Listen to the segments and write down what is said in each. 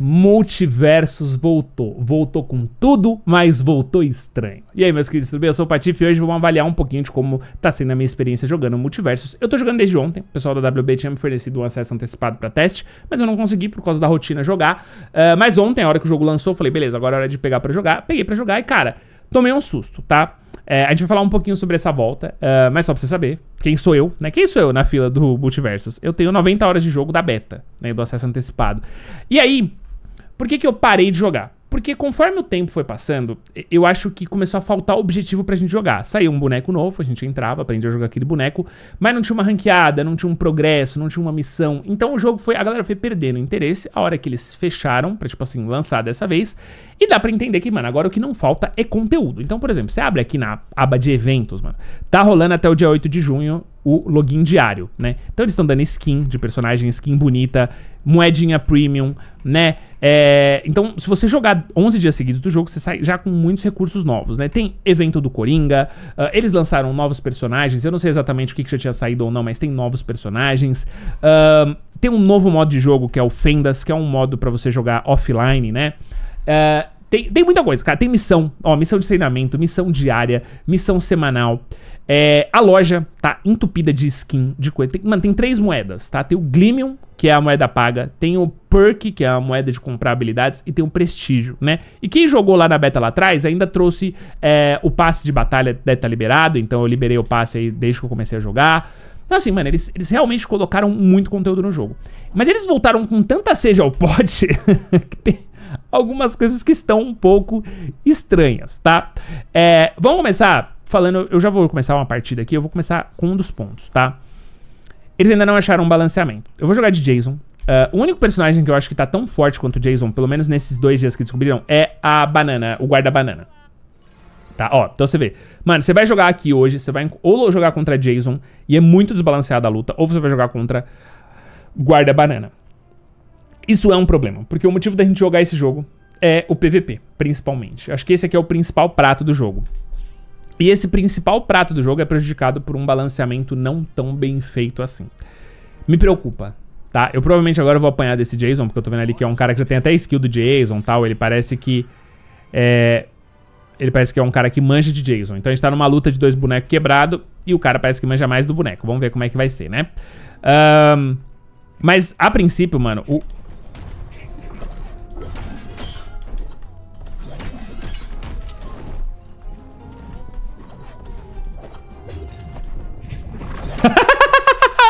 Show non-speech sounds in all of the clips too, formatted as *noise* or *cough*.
Multiversos voltou. Voltou com tudo, mas voltou estranho. E aí, meus queridos, tudo bem? Eu sou o Patife e hoje vamos avaliar um pouquinho de como tá sendo a minha experiência jogando Multiversos. Eu tô jogando desde ontem, o pessoal da WB tinha me fornecido um acesso antecipado para teste, mas eu não consegui por causa da rotina jogar. Uh, mas ontem, a hora que o jogo lançou, eu falei, beleza, agora é hora de pegar para jogar. Peguei para jogar e, cara, tomei um susto, tá? É, a gente vai falar um pouquinho sobre essa volta, uh, mas só pra você saber, quem sou eu, né? Quem sou eu na fila do Multiversos? Eu tenho 90 horas de jogo da beta, né? Do acesso antecipado. E aí, por que, que eu parei de jogar? Porque conforme o tempo foi passando, eu acho que começou a faltar objetivo pra gente jogar. Saiu um boneco novo, a gente entrava, aprendia a jogar aquele boneco, mas não tinha uma ranqueada, não tinha um progresso, não tinha uma missão. Então o jogo foi. A galera foi perdendo interesse a hora que eles fecharam, pra, tipo assim, lançar dessa vez. E dá pra entender que, mano, agora o que não falta é conteúdo. Então, por exemplo, você abre aqui na aba de eventos, mano. Tá rolando até o dia 8 de junho o login diário, né? Então eles estão dando skin de personagem, skin bonita, moedinha premium, né? É, então, se você jogar 11 dias seguidos do jogo, você sai já com muitos recursos novos, né? Tem evento do Coringa, uh, eles lançaram novos personagens, eu não sei exatamente o que, que já tinha saído ou não, mas tem novos personagens. Uh, tem um novo modo de jogo que é o Fendas, que é um modo para você jogar offline, né? Uh, tem, tem muita coisa, cara. Tem missão, ó, missão de treinamento, missão diária, missão semanal. É, a loja tá entupida de skin, de coisa. Tem, mano, tem três moedas, tá? Tem o Glimium, que é a moeda paga, tem o Perk, que é a moeda de comprar habilidades, e tem o Prestígio, né? E quem jogou lá na beta lá atrás ainda trouxe é, o passe de batalha deve né? estar tá liberado, então eu liberei o passe aí desde que eu comecei a jogar. Então, assim, mano, eles, eles realmente colocaram muito conteúdo no jogo. Mas eles voltaram com tanta seja ao pote *laughs* que tem algumas coisas que estão um pouco estranhas, tá? É, vamos começar falando. Eu já vou começar uma partida aqui, eu vou começar com um dos pontos, tá? Eles ainda não acharam um balanceamento. Eu vou jogar de Jason, Uh, o único personagem que eu acho que tá tão forte quanto o Jason, pelo menos nesses dois dias que descobriram, é a banana, o guarda-banana tá? Ó, então você vê. Mano, você vai jogar aqui hoje, você vai ou jogar contra Jason, e é muito desbalanceada a luta, ou você vai jogar contra Guarda Banana. Isso é um problema, porque o motivo da gente jogar esse jogo é o PVP, principalmente. Acho que esse aqui é o principal prato do jogo. E esse principal prato do jogo é prejudicado por um balanceamento não tão bem feito assim. Me preocupa, tá? Eu provavelmente agora vou apanhar desse Jason, porque eu tô vendo ali que é um cara que já tem até skill do Jason e tal. Ele parece que é, ele parece que é um cara que manja de Jason. Então a gente tá numa luta de dois bonecos quebrado e o cara parece que manja mais do boneco. Vamos ver como é que vai ser, né? Um, mas a princípio, mano, o... *laughs*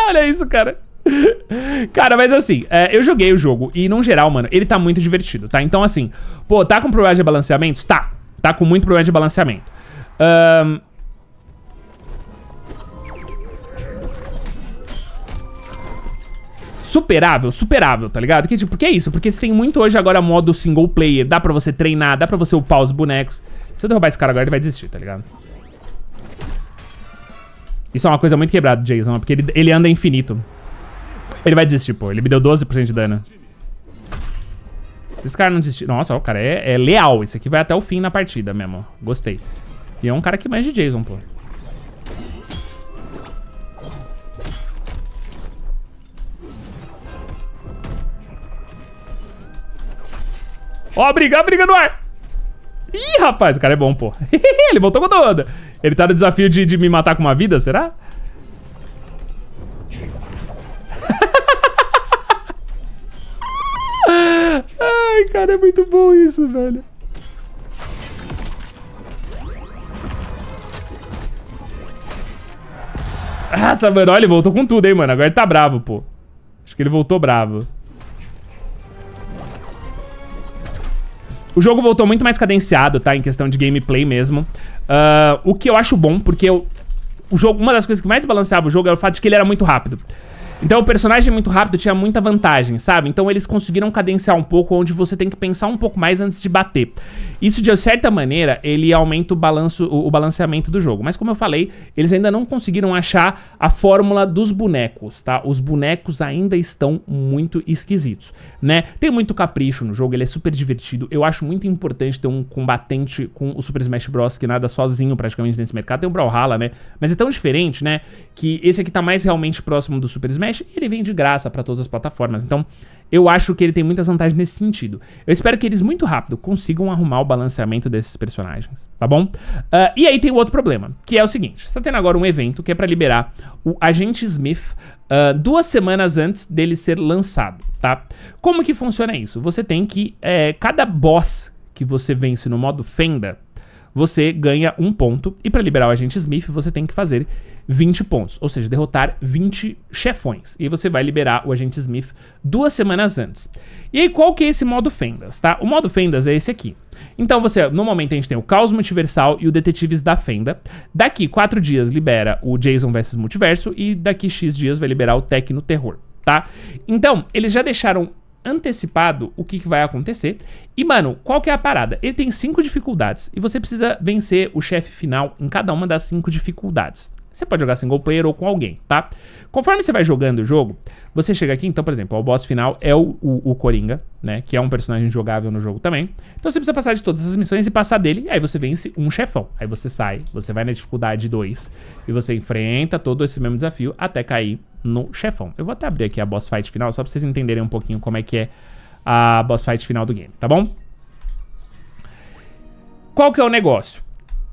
Olha isso, cara. Cara, mas assim, é, eu joguei o jogo e, no geral, mano, ele tá muito divertido, tá? Então, assim, pô, tá com problema de balanceamento? Tá. Tá com muito problema de balanceamento. Um... Superável, superável, tá ligado? Que, tipo, é isso? Porque você tem muito hoje agora modo single player. Dá pra você treinar, dá pra você upar os bonecos. Se eu derrubar esse cara agora, ele vai desistir, tá ligado? Isso é uma coisa muito quebrada, Jason, porque ele, ele anda infinito. Ele vai desistir, pô. Ele me deu 12% de dano. Esses caras não desistiram. Nossa, ó, o cara é, é, leal. Esse aqui vai até o fim na partida mesmo. Gostei. E é um cara que mais de Jason, pô. Ó, briga, briga no ar. Ih, rapaz, o cara é bom, pô. *laughs* Ele voltou com toda. Ele tá no desafio de, de me matar com uma vida, será? Será? Ai, cara, é muito bom isso, velho. Nossa, mano, olha, ele voltou com tudo, hein, mano. Agora ele tá bravo, pô. Acho que ele voltou bravo. O jogo voltou muito mais cadenciado, tá? Em questão de gameplay mesmo. Uh, o que eu acho bom, porque eu, o jogo, uma das coisas que mais balanceava o jogo era o fato de que ele era muito rápido. Então o personagem é muito rápido tinha muita vantagem, sabe? Então eles conseguiram cadenciar um pouco onde você tem que pensar um pouco mais antes de bater. Isso de certa maneira, ele aumenta o balanço, o balanceamento do jogo. Mas como eu falei, eles ainda não conseguiram achar a fórmula dos bonecos, tá? Os bonecos ainda estão muito esquisitos, né? Tem muito capricho no jogo, ele é super divertido. Eu acho muito importante ter um combatente com o Super Smash Bros que nada sozinho praticamente nesse mercado. Tem o Brawlhalla, né? Mas é tão diferente, né? Que esse aqui tá mais realmente próximo do Super Smash Smash ele vem de graça para todas as plataformas. Então, eu acho que ele tem muitas vantagens nesse sentido. Eu espero que eles muito rápido consigam arrumar o balanceamento desses personagens, tá bom? Uh, e aí tem o outro problema, que é o seguinte: está tendo agora um evento que é para liberar o Agente Smith uh, duas semanas antes dele ser lançado, tá? Como que funciona isso? Você tem que. É, cada boss que você vence no modo Fenda, você ganha um ponto. E para liberar o Agente Smith, você tem que fazer 20 pontos, ou seja, derrotar 20 chefões. E você vai liberar o agente Smith duas semanas antes. E aí qual que é esse modo Fendas, tá? O modo Fendas é esse aqui. Então você, normalmente a gente tem o Caos Multiversal e o Detetives da Fenda. Daqui 4 dias libera o Jason vs Multiverso e daqui X dias vai liberar o Tecno Terror, tá? Então, eles já deixaram antecipado o que, que, vai acontecer. E, mano, qual que é a parada? Ele tem cinco dificuldades e você precisa vencer o chefe final em cada uma das cinco dificuldades, você pode jogar single player ou com alguém, tá? Conforme você vai jogando o jogo, você chega aqui, então, por exemplo, o boss final é o, o, o, Coringa, né? Que é um personagem jogável no jogo também. Então você precisa passar de todas as missões e passar dele, aí você vence um chefão. Aí você sai, você vai na dificuldade 2 e você enfrenta todo esse mesmo desafio até cair no chefão. Eu vou até abrir aqui a boss fight final, só pra vocês entenderem um pouquinho como é que é a boss fight final do game, tá bom? Qual que é o negócio?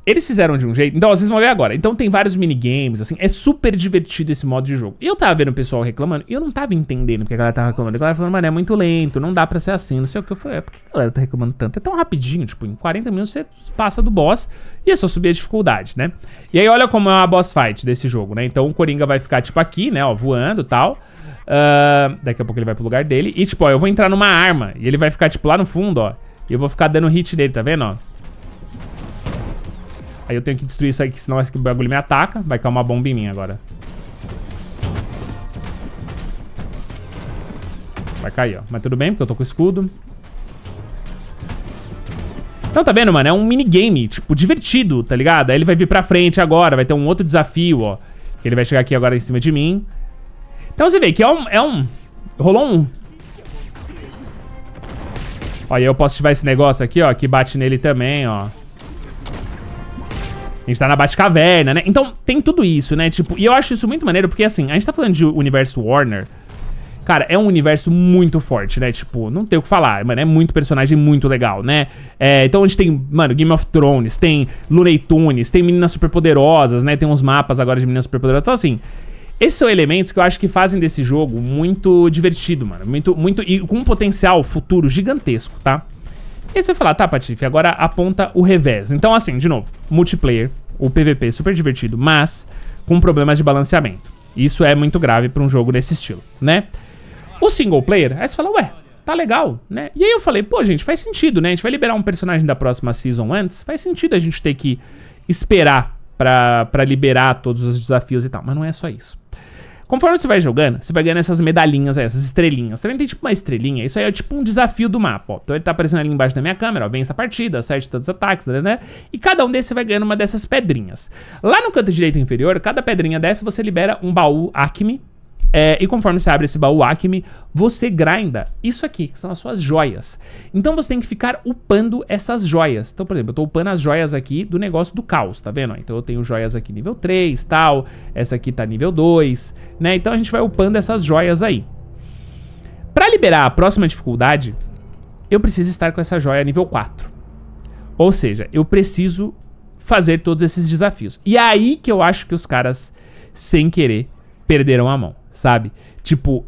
Eles fizeram de um jeito. Então, vocês vão ver agora. Então, tem vários minigames, assim. É super divertido esse modo de jogo. E eu tava vendo o pessoal reclamando. E eu não tava entendendo porque a galera tava reclamando. A galera falando, mano, é muito lento, não dá pra ser assim, não sei o que. Eu falei, é, por que a galera tá reclamando tanto? É tão rapidinho, tipo, em 40 minutos você passa do boss e é só subir a dificuldade, né? E aí, olha como é uma boss fight desse jogo, né? Então, o Coringa vai ficar, tipo, aqui, né, ó, voando e tal. Uh, daqui a pouco ele vai pro lugar dele. E, tipo, ó, eu vou entrar numa arma. E ele vai ficar, tipo, lá no fundo, ó. E eu vou ficar dando hit nele, tá vendo, ó? Aí eu tenho que destruir isso aqui, senão esse bagulho me ataca. Vai cair uma bomba em mim agora. Vai cair, ó. Mas tudo bem, porque eu tô com escudo. Então tá vendo, mano? É um minigame, tipo, divertido, tá ligado? Aí ele vai vir pra frente agora, vai ter um outro desafio, ó. Ele vai chegar aqui agora em cima de mim. Então você vê que é um... É um rolou um... Ó, e eu posso ativar esse negócio aqui, ó, que bate nele também, ó. A gente tá na Batcaverna, né? Então tem tudo isso, né? Tipo, e eu acho isso muito maneiro, porque assim, a gente tá falando de universo Warner. Cara, é um universo muito forte, né? Tipo, não tem o que falar, mano. É muito personagem muito legal, né? É, então a gente tem, mano, Game of Thrones, tem Looney Tunes, tem meninas superpoderosas, né? Tem uns mapas agora de meninas superpoderosas. Então, assim, esses são elementos que eu acho que fazem desse jogo muito divertido, mano. Muito, muito. E com um potencial futuro gigantesco, tá? E aí você vai falar, tá, Patife, agora aponta o revés. Então, assim, de novo, multiplayer, o PVP é super divertido, mas com problemas de balanceamento. Isso é muito grave pra um jogo desse estilo, né? O single player, aí você fala, ué, tá legal, né? E aí eu falei, pô, gente, faz sentido, né? A gente vai liberar um personagem da próxima season antes, faz sentido a gente ter que esperar para pra liberar todos os desafios e tal. Mas não é só isso. Conforme você vai jogando, você vai ganhando essas medalhinhas, essas estrelinhas. Também tá tem tipo uma estrelinha, isso aí é tipo um desafio do mapa, ó. Então ele tá aparecendo ali embaixo da minha câmera, ó, vem essa partida, acerte todos os ataques, né? né, né. E cada um desses você vai ganhando uma dessas pedrinhas. Lá no canto direito inferior, cada pedrinha dessa você libera um baú Acme, é, e conforme você abre esse baú Acme, você grinda isso aqui, que são as suas joias. Então você tem que ficar upando essas joias. Então, por exemplo, eu estou upando as joias aqui do negócio do caos, tá vendo? Então eu tenho joias aqui nível 3, tal, essa aqui tá nível 2, né? Então a gente vai upando essas joias aí. Para liberar a próxima dificuldade, eu preciso estar com essa joia nível 4. Ou seja, eu preciso fazer todos esses desafios. E é aí que eu acho que os caras, sem querer, perderam a mão sabe? Tipo,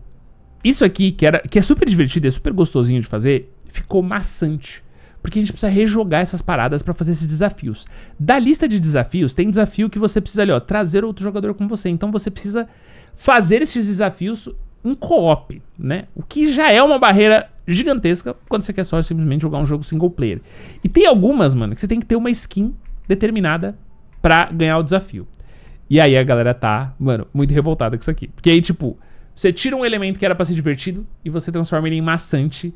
isso aqui que era que é super divertido, é super gostosinho de fazer, ficou maçante. Porque a gente precisa rejogar essas paradas para fazer esses desafios. Da lista de desafios, tem desafio que você precisa ali, ó, trazer outro jogador com você. Então você precisa fazer esses desafios em co-op, né? O que já é uma barreira gigantesca quando você quer só simplesmente jogar um jogo single player. E tem algumas, mano, que você tem que ter uma skin determinada para ganhar o desafio. E aí a galera tá, mano, muito revoltada com isso aqui. Porque aí, tipo, você tira um elemento que era pra ser divertido e você transforma ele em maçante.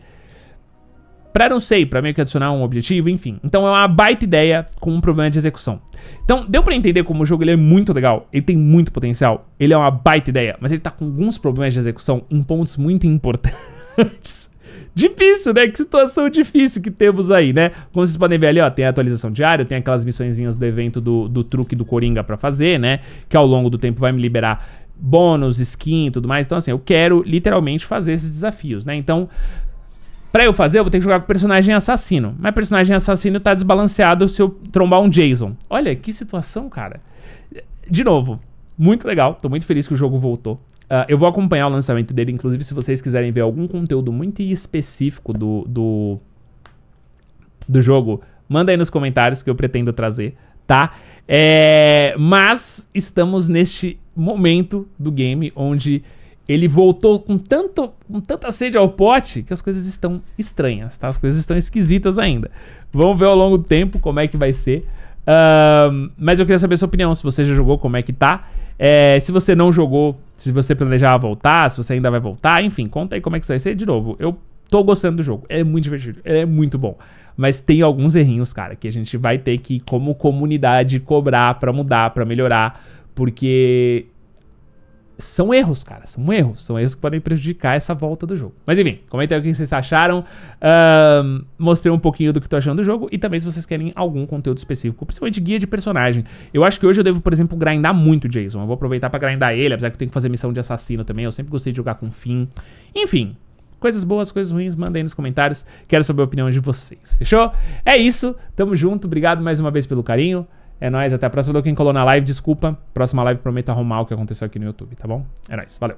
Pra não sei, pra meio que adicionar um objetivo, enfim. Então é uma baita ideia com um problema de execução. Então, deu pra entender como o jogo ele é muito legal, ele tem muito potencial, ele é uma baita ideia, mas ele tá com alguns problemas de execução em pontos muito importantes difícil, né? Que situação difícil que temos aí, né? Como vocês podem ver ali, ó, tem a atualização diária, tem aquelas missõezinhas do evento do, do truque do Coringa para fazer, né? Que ao longo do tempo vai me liberar bônus, skin e tudo mais. Então, assim, eu quero literalmente fazer esses desafios, né? Então, Pra eu fazer, eu vou ter que jogar com personagem assassino. Mas personagem assassino tá desbalanceado se eu trombar um Jason. Olha, que situação, cara. De novo, muito legal. Tô muito feliz que o jogo voltou. Ah, eu vou acompanhar o lançamento dele, inclusive se vocês quiserem ver algum conteúdo muito específico do, do, do jogo, manda aí nos comentários que eu pretendo trazer, tá? É, mas estamos neste momento do game onde ele voltou com, tanto, com tanta sede ao pote que as coisas estão estranhas, tá? As coisas estão esquisitas ainda. Vamos ver ao longo do tempo como é que vai ser. Uh, mas eu queria saber a sua opinião, se você já jogou, como é que tá. É, se você não jogou, se você planejava voltar, se você ainda vai voltar, enfim, conta aí como é que vai ser. De novo, eu tô gostando do jogo, é muito divertido, é muito bom. Mas tem alguns errinhos, cara, que a gente vai ter que, como comunidade, cobrar pra mudar, pra melhorar, porque são erros, cara. São erros. São erros que podem prejudicar essa volta do jogo. Mas enfim, comenta aí o que vocês acharam. Uh, mostrei um pouquinho do que tô achando do jogo. E também se vocês querem algum conteúdo específico, principalmente guia de personagem. Eu acho que hoje eu devo, por exemplo, grindar muito Jason. Eu vou aproveitar para grindar ele, apesar que eu tenho que fazer missão de assassino também. Eu sempre gostei de jogar com fim. Enfim, Coisas boas, coisas ruins, mandem nos comentários. Quero saber a opinião de vocês. Fechou? É isso. Tamo junto. Obrigado mais uma vez pelo carinho. É nóis, até a próxima. Quem colou na live, desculpa. Próxima live prometo arrumar o que aconteceu aqui no YouTube, tá bom? É nóis, valeu.